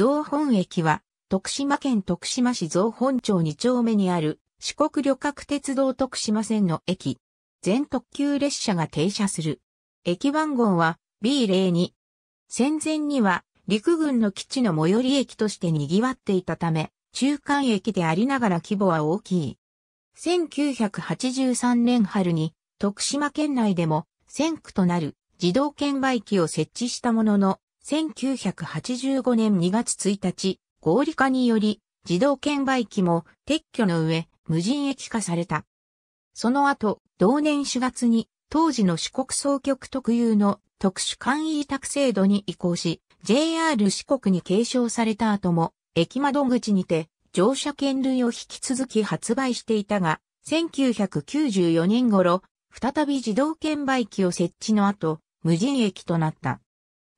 増本駅は、徳島県徳島市増本町2丁目にある、四国旅客鉄道徳島線の駅。全特急列車が停車する。駅番号は B02。戦前には、陸軍の基地の最寄り駅として賑わっていたため、中間駅でありながら規模は大きい。1983年春に徳島県内でも先区となる自動券売機を設置したものの1985年2月1日、合理化により、自動券売機も撤去の上、無人駅化された。その後、同年4月に、当時の四国総局特有の特殊簡易委託制度に移行し、JR 四国に継承された後も、駅窓口にて乗車券類を引き続き発売していたが、1994年頃、再び自動券売機を設置の後、無人駅となった。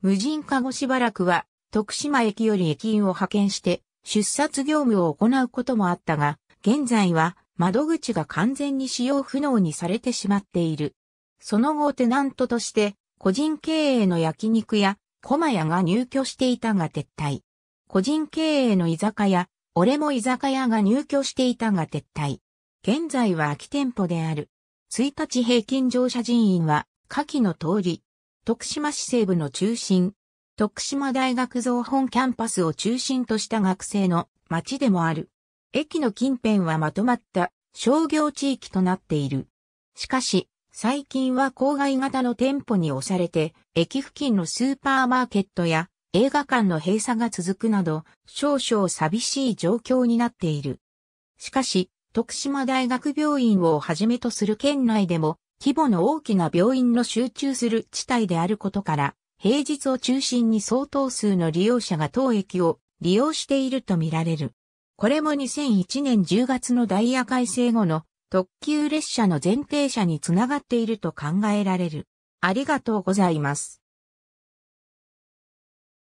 無人鹿児島くは、徳島駅より駅員を派遣して、出札業務を行うこともあったが、現在は窓口が完全に使用不能にされてしまっている。その後テナントとして、個人経営の焼肉屋、駒屋が入居していたが撤退。個人経営の居酒屋、俺も居酒屋が入居していたが撤退。現在は空き店舗である。1日平均乗車人員は、下記の通り、徳島市西部の中心、徳島大学造本キャンパスを中心とした学生の街でもある。駅の近辺はまとまった商業地域となっている。しかし、最近は郊外型の店舗に押されて、駅付近のスーパーマーケットや映画館の閉鎖が続くなど、少々寂しい状況になっている。しかし、徳島大学病院をはじめとする県内でも、規模の大きな病院の集中する地帯であることから、平日を中心に相当数の利用者が当駅を利用しているとみられる。これも2001年10月のダイヤ改正後の特急列車の前提車につながっていると考えられる。ありがとうございます。